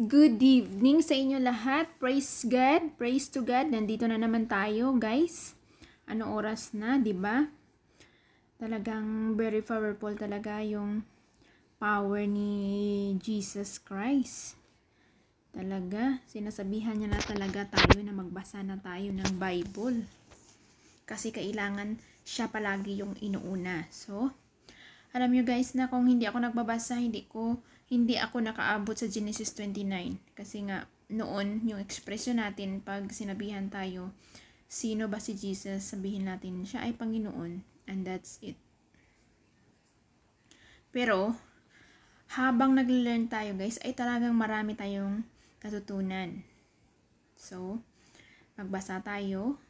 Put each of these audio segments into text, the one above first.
Good evening sa inyo lahat. Praise God. Praise to God. Nandito na naman tayo, guys. Ano oras na, 'di ba? Talagang very powerful talaga yung power ni Jesus Christ. Talaga, sinasabihan niya na talaga tayo na magbasa na tayo ng Bible. Kasi kailangan siya palagi yung inuuna. So, alam niyo guys na kung hindi ako nagbabasa, hindi ko hindi ako nakaabot sa Genesis 29 kasi nga noon yung expression natin pag sinabihan tayo sino ba si Jesus sabihin natin siya ay Panginoon and that's it pero habang nagle-learn tayo guys ay talagang marami tayong natutunan so magbasa tayo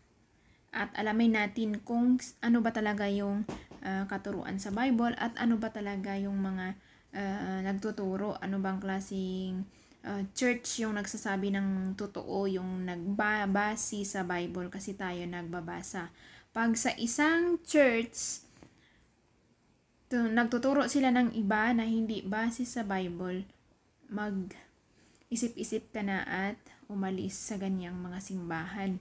at alamin natin kung ano ba talaga yung uh, katuruan sa Bible at ano ba talaga yung mga eh, nagtuturo, ano bang klaseng uh, church yung nagsasabi ng totoo, yung nagbabasi sa Bible kasi tayo nagbabasa. Pag sa isang church, to, nagtuturo sila ng iba na hindi base sa Bible, mag isip-isip ka na at umalis sa ganyang mga simbahan.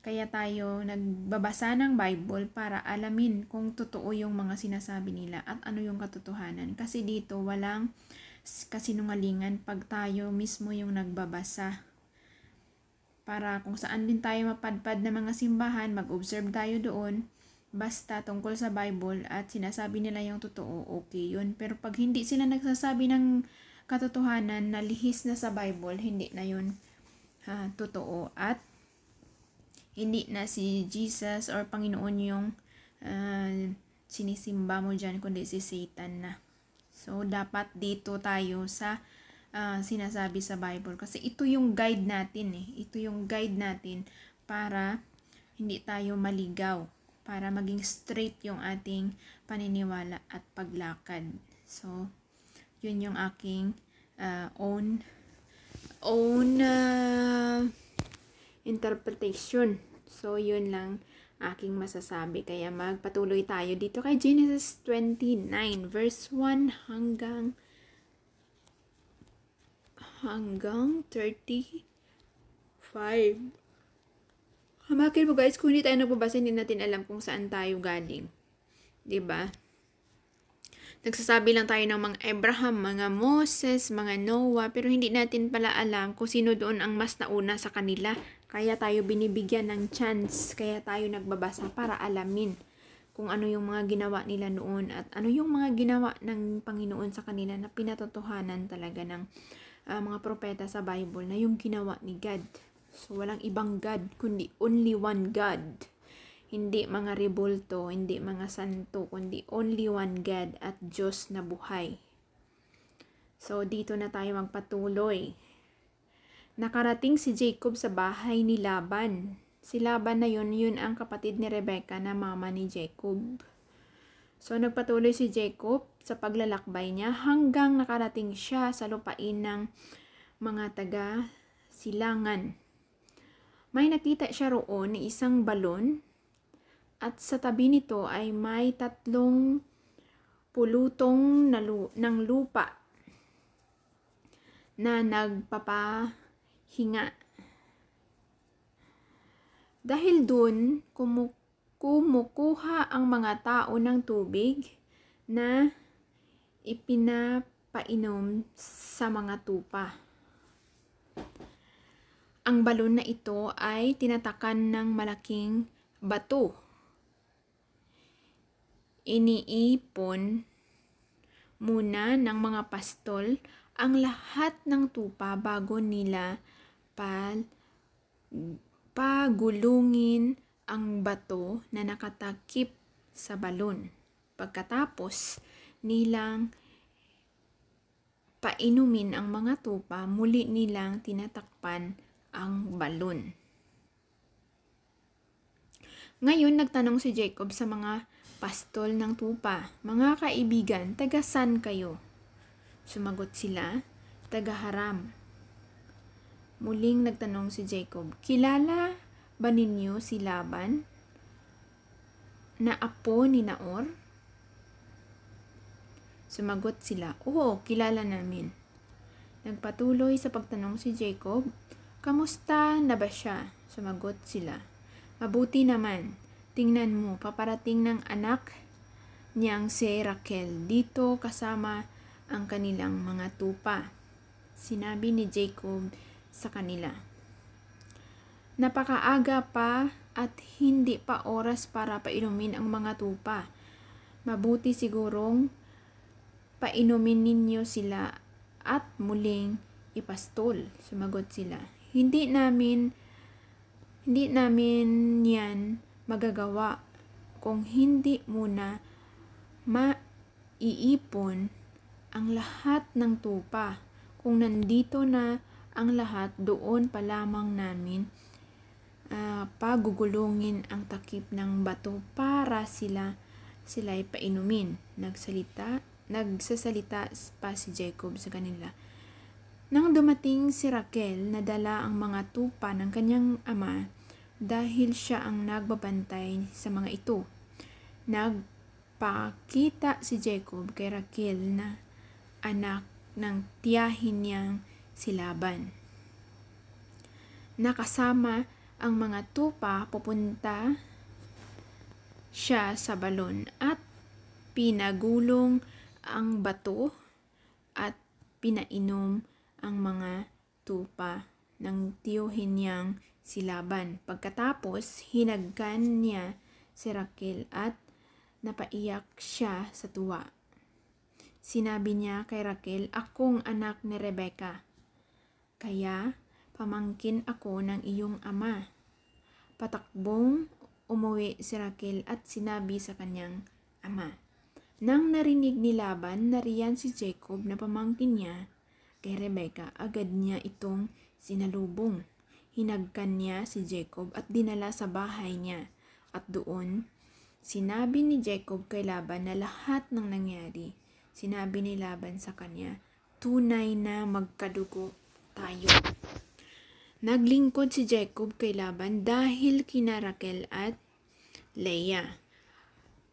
Kaya tayo nagbabasa ng Bible para alamin kung totoo yung mga sinasabi nila at ano yung katotohanan. Kasi dito walang kasinungalingan pag tayo mismo yung nagbabasa. Para kung saan din tayo mapadpad na mga simbahan, mag-observe tayo doon. Basta tungkol sa Bible at sinasabi nila yung totoo, okay yun. Pero pag hindi sila nagsasabi ng katotohanan na lihis na sa Bible, hindi na yun ha, ah, totoo at hindi na si Jesus or Panginoon yung uh, sinisimba mo dyan, kundi si Satan na. So, dapat dito tayo sa uh, sinasabi sa Bible. Kasi ito yung guide natin eh. Ito yung guide natin para hindi tayo maligaw. Para maging straight yung ating paniniwala at paglakad. So, yun yung aking uh, own own uh, interpretation. So, yun lang aking masasabi. Kaya magpatuloy tayo dito kay Genesis 29 verse 1 hanggang hanggang 35. Hamakin mo guys, kung hindi tayo nagbabasa, hindi natin alam kung saan tayo galing. ba? Diba? Nagsasabi lang tayo ng mga Abraham, mga Moses, mga Noah, pero hindi natin pala alam kung sino doon ang mas nauna sa kanila kaya tayo binibigyan ng chance, kaya tayo nagbabasa para alamin kung ano yung mga ginawa nila noon at ano yung mga ginawa ng Panginoon sa kanila na pinatotohanan talaga ng uh, mga propeta sa Bible na yung ginawa ni God. So, walang ibang God, kundi only one God. Hindi mga rebulto, hindi mga santo, kundi only one God at Diyos na buhay. So, dito na tayo magpatuloy Nakarating si Jacob sa bahay ni Laban. Si Laban na yun, yun ang kapatid ni Rebecca na mama ni Jacob. So nagpatuloy si Jacob sa paglalakbay niya hanggang nakarating siya sa lupain ng mga taga silangan. May nakita siya roon na isang balon at sa tabi nito ay may tatlong pulutong na lu- ng lupa na nagpapa hinga. Dahil dun, kumukuha ang mga tao ng tubig na ipinapainom sa mga tupa. Ang balon na ito ay tinatakan ng malaking bato. Iniipon muna ng mga pastol ang lahat ng tupa bago nila pal, pagulungin ang bato na nakatakip sa balon. Pagkatapos nilang painumin ang mga tupa, muli nilang tinatakpan ang balon. Ngayon, nagtanong si Jacob sa mga pastol ng tupa, Mga kaibigan, taga saan kayo? Sumagot sila, taga Haram. Muling nagtanong si Jacob, Kilala ba ninyo si Laban na apo ni Naor? Sumagot sila, Oo, kilala namin. Nagpatuloy sa pagtanong si Jacob, Kamusta na ba siya? Sumagot sila, Mabuti naman. Tingnan mo, paparating ng anak niyang si Raquel dito kasama ang kanilang mga tupa. Sinabi ni Jacob, sa kanila. Napakaaga pa at hindi pa oras para painumin ang mga tupa. Mabuti sigurong painumin ninyo sila at muling ipastol. Sumagot sila. Hindi namin hindi namin yan magagawa kung hindi muna maiipon ang lahat ng tupa. Kung nandito na ang lahat doon pa lamang namin uh, pagugulungin ang takip ng bato para sila sila ay painumin. Nagsalita, nagsasalita pa si Jacob sa kanila. Nang dumating si Raquel, nadala ang mga tupa ng kanyang ama dahil siya ang nagbabantay sa mga ito. Nagpakita si Jacob kay Raquel na anak ng tiyahin niyang si Laban. Nakasama ang mga tupa pupunta siya sa balon at pinagulong ang bato at pinainom ang mga tupa ng tiyuhin niyang si Laban. Pagkatapos, hinagkan niya si Raquel at napaiyak siya sa tuwa. Sinabi niya kay Raquel, akong anak ni Rebecca. Kaya, pamangkin ako ng iyong ama. Patakbong umuwi si Raquel at sinabi sa kanyang ama. Nang narinig ni Laban na si Jacob na pamangkin niya, kay Rebecca agad niya itong sinalubong. Hinagkan niya si Jacob at dinala sa bahay niya at doon sinabi ni Jacob kay Laban na lahat ng nangyari. Sinabi ni Laban sa kanya, tunay na magkadugo tayo. Naglingkod si Jacob kay Laban dahil kina Raquel at Leia.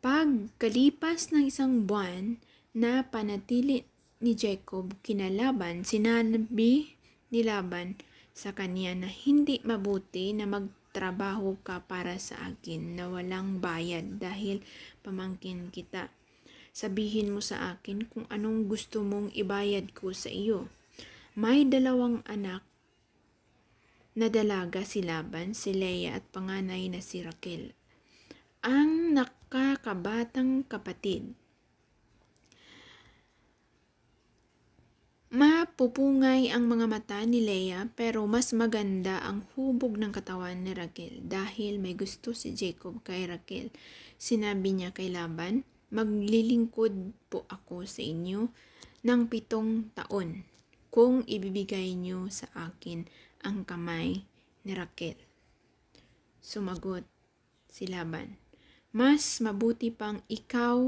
Pagkalipas ng isang buwan na panatili ni Jacob kina Laban, sinabi ni Laban sa kanya na hindi mabuti na magtrabaho ka para sa akin na walang bayad dahil pamangkin kita. Sabihin mo sa akin kung anong gusto mong ibayad ko sa iyo. May dalawang anak na dalaga si Laban, si Leia at panganay na si Raquel. Ang nakakabatang kapatid. Mapupungay ang mga mata ni Leia pero mas maganda ang hubog ng katawan ni Raquel dahil may gusto si Jacob kay Raquel. Sinabi niya kay Laban, maglilingkod po ako sa inyo ng pitong taon kung ibibigay niyo sa akin ang kamay ni Raquel. Sumagot si Laban, Mas mabuti pang ikaw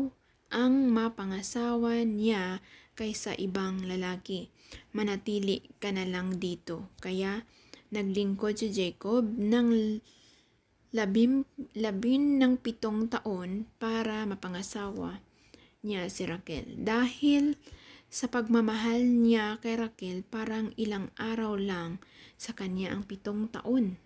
ang mapangasawa niya kaysa ibang lalaki. Manatili ka na lang dito. Kaya naglingkod si Jacob ng labim, labin ng pitong taon para mapangasawa niya si Raquel. Dahil sa pagmamahal niya kay Raquel, parang ilang araw lang sa kanya ang pitong taon.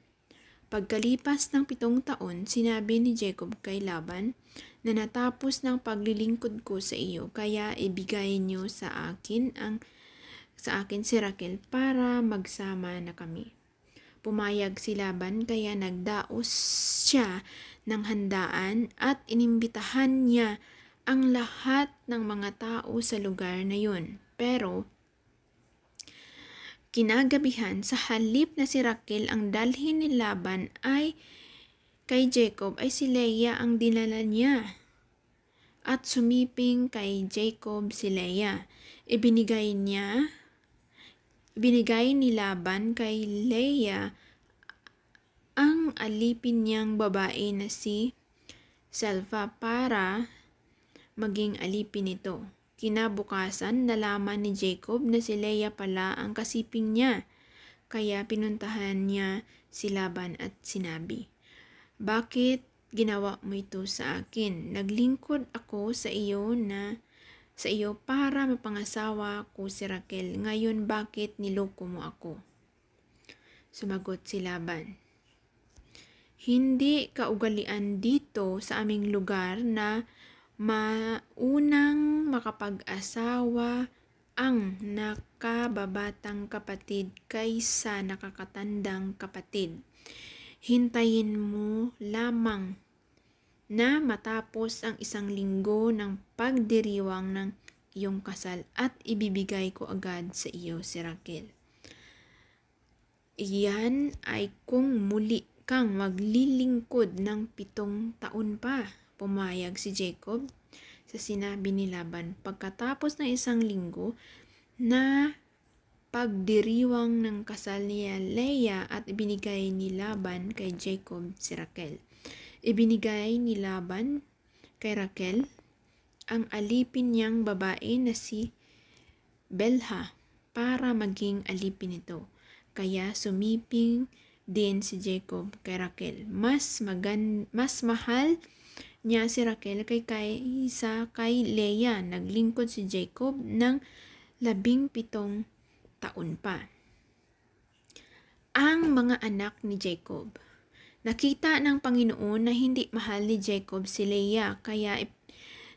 Pagkalipas ng pitong taon, sinabi ni Jacob kay Laban na natapos ng paglilingkod ko sa iyo, kaya ibigay niyo sa akin ang sa akin si Raquel para magsama na kami. Pumayag si Laban kaya nagdaos siya ng handaan at inimbitahan niya ang lahat ng mga tao sa lugar na yun. Pero, kinagabihan sa halip na si Raquel ang dalhin ni Laban ay kay Jacob ay si Leia ang dinala niya. At sumiping kay Jacob si Leia. Ibinigay niya, ibinigay ni Laban kay Leia ang alipin niyang babae na si Selva para maging alipin ito. Kinabukasan, nalaman ni Jacob na si Leah pala ang kasiping niya. Kaya pinuntahan niya si Laban at sinabi, Bakit ginawa mo ito sa akin? Naglingkod ako sa iyo na sa iyo para mapangasawa ko si Raquel. Ngayon bakit niloko mo ako? Sumagot si Laban. Hindi kaugalian dito sa aming lugar na maunang makapag-asawa ang nakababatang kapatid kaysa nakakatandang kapatid. Hintayin mo lamang na matapos ang isang linggo ng pagdiriwang ng iyong kasal at ibibigay ko agad sa iyo si Raquel. Iyan ay kung muli kang maglilingkod ng pitong taon pa. Pumayag si Jacob sa sinabi ni Laban. Pagkatapos ng isang linggo na pagdiriwang ng kasal ni Leia at ibinigay ni Laban kay Jacob si Raquel. Ibinigay ni Laban kay Raquel ang alipin niyang babae na si Belha para maging alipin nito. Kaya sumiping din si Jacob kay Raquel. Mas, magan- mas mahal niya si Raquel kay kaysa kay Leia. Naglingkod si Jacob ng labing pitong taon pa. Ang mga anak ni Jacob Nakita ng Panginoon na hindi mahal ni Jacob si Leia kaya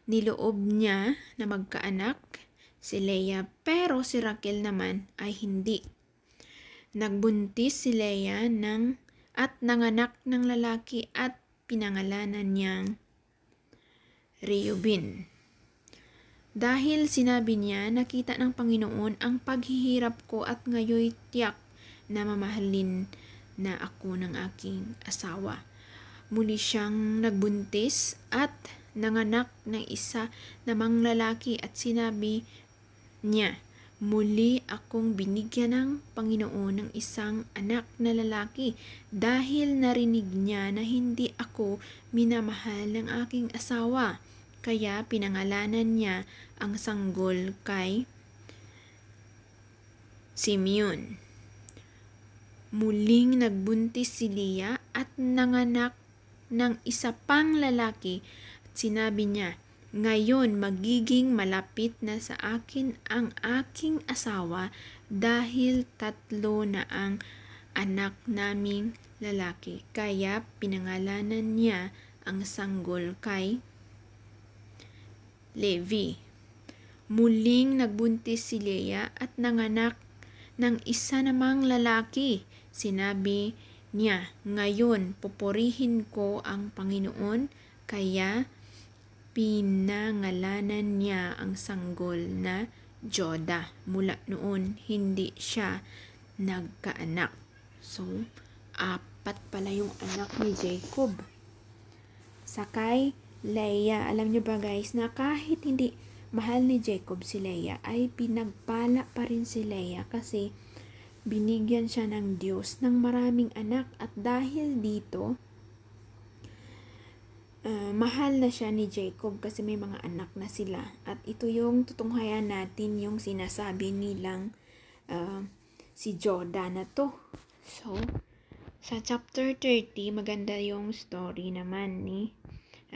niloob niya na magkaanak si Leia pero si Raquel naman ay hindi. Nagbuntis si Leia ng at nanganak ng lalaki at pinangalanan niyang Reubin. Dahil sinabi niya, nakita ng Panginoon ang paghihirap ko at ngayoy tiyak na mamahalin na ako ng aking asawa. Muli siyang nagbuntis at nanganak ng isa namang lalaki at sinabi niya, Muli akong binigyan ng Panginoon ng isang anak na lalaki dahil narinig niya na hindi ako minamahal ng aking asawa. Kaya pinangalanan niya ang sanggol kay Simeon. Muling nagbuntis si Leah at nanganak ng isa pang lalaki at sinabi niya, ngayon magiging malapit na sa akin ang aking asawa dahil tatlo na ang anak naming lalaki. Kaya pinangalanan niya ang sanggol kay Levi. Muling nagbuntis si Leia at nanganak ng isa namang lalaki. Sinabi niya, ngayon pupurihin ko ang Panginoon kaya pinangalanan niya ang sanggol na Joda. Mula noon, hindi siya nagkaanak. So, apat pala yung anak ni Jacob. Sakay, Leia. Alam nyo ba guys na kahit hindi mahal ni Jacob si Leia ay pinagpala pa rin si Leia kasi binigyan siya ng Diyos ng maraming anak at dahil dito uh, mahal na siya ni Jacob kasi may mga anak na sila at ito yung tutunghayan natin yung sinasabi nilang uh, si Jordan na to so sa chapter 30 maganda yung story naman ni eh?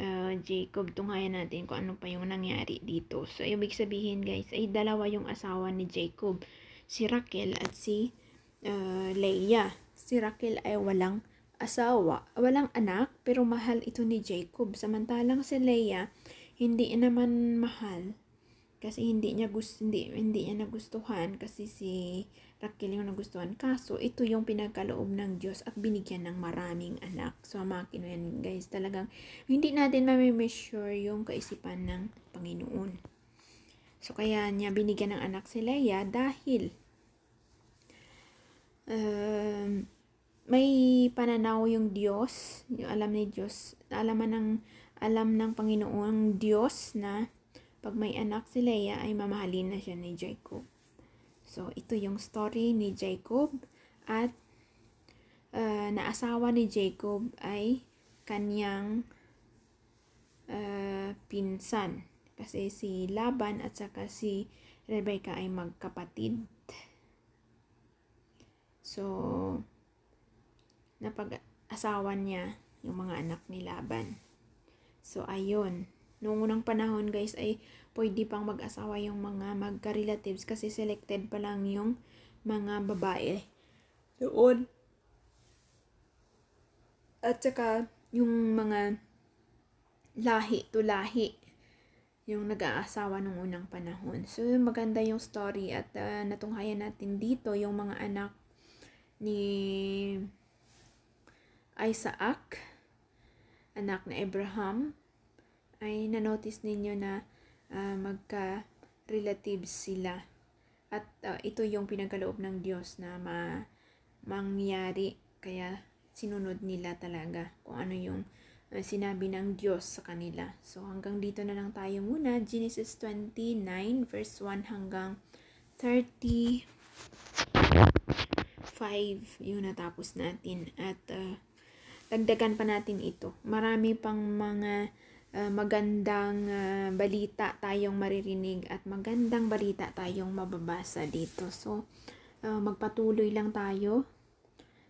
uh, Jacob, tunghayan natin kung ano pa yung nangyari dito. So, ibig sabihin guys, ay dalawa yung asawa ni Jacob. Si Raquel at si uh, Leia. Si Raquel ay walang asawa, walang anak, pero mahal ito ni Jacob. Samantalang si Leia, hindi naman mahal kasi hindi niya gusto hindi hindi niya nagustuhan kasi si Raquel yung nagustuhan. Kaso, ito yung pinagkaloob ng Diyos at binigyan ng maraming anak. So, makin yan guys. Talagang hindi natin mamimeasure yung kaisipan ng Panginoon. So, kaya niya binigyan ng anak si Leia dahil um, may pananaw yung Diyos, yung alam ni Diyos, alaman ng, alam ng Panginoong Diyos na pag may anak si Leia ay mamahalin na siya ni Jacob. So, ito yung story ni Jacob at uh, na ni Jacob ay kanyang uh, pinsan. Kasi si Laban at saka si Rebecca ay magkapatid. So, napag-asawa niya yung mga anak ni Laban. So, ayun. Noong unang panahon guys ay pwede pang mag-asawa yung mga magka-relatives kasi selected pa lang yung mga babae. Doon. At saka yung mga lahi to lahi yung nag-aasawa nung unang panahon. So, maganda yung story at uh, natunghayan natin dito yung mga anak ni Isaac, anak na Abraham, ay nanotice ninyo na uh, ah, magka-relatives sila. At uh, ito yung pinagkaloob ng Diyos na ma mangyari. Kaya sinunod nila talaga kung ano yung uh, sinabi ng Diyos sa kanila. So hanggang dito na lang tayo muna. Genesis 29 verse 1 hanggang 35. Yun natapos natin. At uh, dagdagan pa natin ito. Marami pang mga Ah, magandang uh, balita tayong maririnig at magandang balita tayong mababasa dito. So, uh, magpatuloy lang tayo.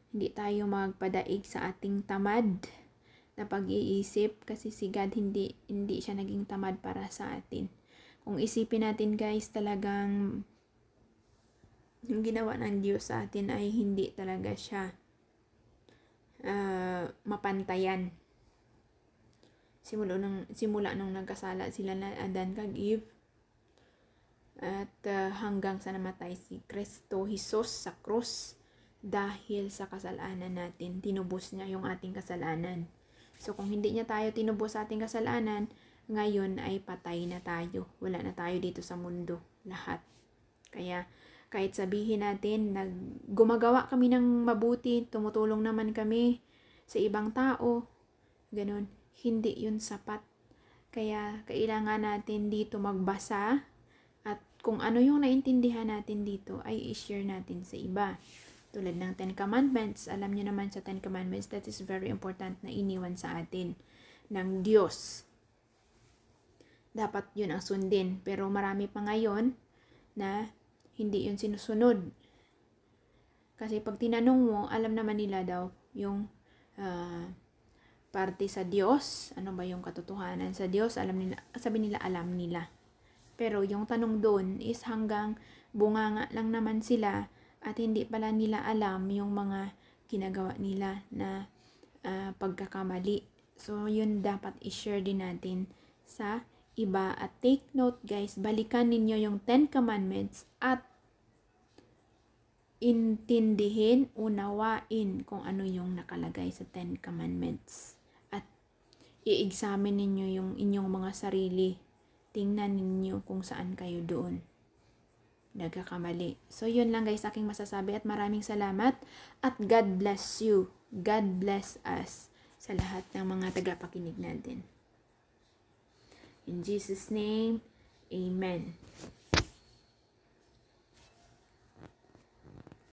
Hindi tayo magpadaig sa ating tamad na pag-iisip kasi si God hindi hindi siya naging tamad para sa atin. Kung isipin natin guys, talagang yung ginawa ng Diyos sa atin ay hindi talaga siya uh, mapantayan simula nang simula nung nagkasala sila na Adan kag Eve at uh, hanggang sa namatay si Kristo Jesus sa cross dahil sa kasalanan natin tinubos niya yung ating kasalanan so kung hindi niya tayo tinubos sa ating kasalanan ngayon ay patay na tayo wala na tayo dito sa mundo lahat kaya kahit sabihin natin nag gumagawa kami ng mabuti tumutulong naman kami sa ibang tao ganun hindi yun sapat. Kaya kailangan natin dito magbasa at kung ano yung naintindihan natin dito ay i-share natin sa iba. Tulad ng Ten Commandments, alam nyo naman sa Ten Commandments that is very important na iniwan sa atin ng Diyos. Dapat yun ang sundin. Pero marami pa ngayon na hindi yun sinusunod. Kasi pag tinanong mo, alam naman nila daw yung uh, parte sa Diyos, ano ba yung katotohanan sa Diyos, alam nila, sabi nila alam nila. Pero yung tanong doon is hanggang bunganga lang naman sila at hindi pala nila alam yung mga ginagawa nila na uh, pagkakamali. So yun dapat i-share din natin sa iba at take note guys, balikan ninyo yung 10 commandments at intindihin, unawain kung ano yung nakalagay sa 10 commandments i-examine ninyo yung inyong mga sarili. Tingnan ninyo kung saan kayo doon nagkakamali. So, yun lang guys, aking masasabi at maraming salamat at God bless you. God bless us sa lahat ng mga tagapakinig natin. In Jesus' name, Amen.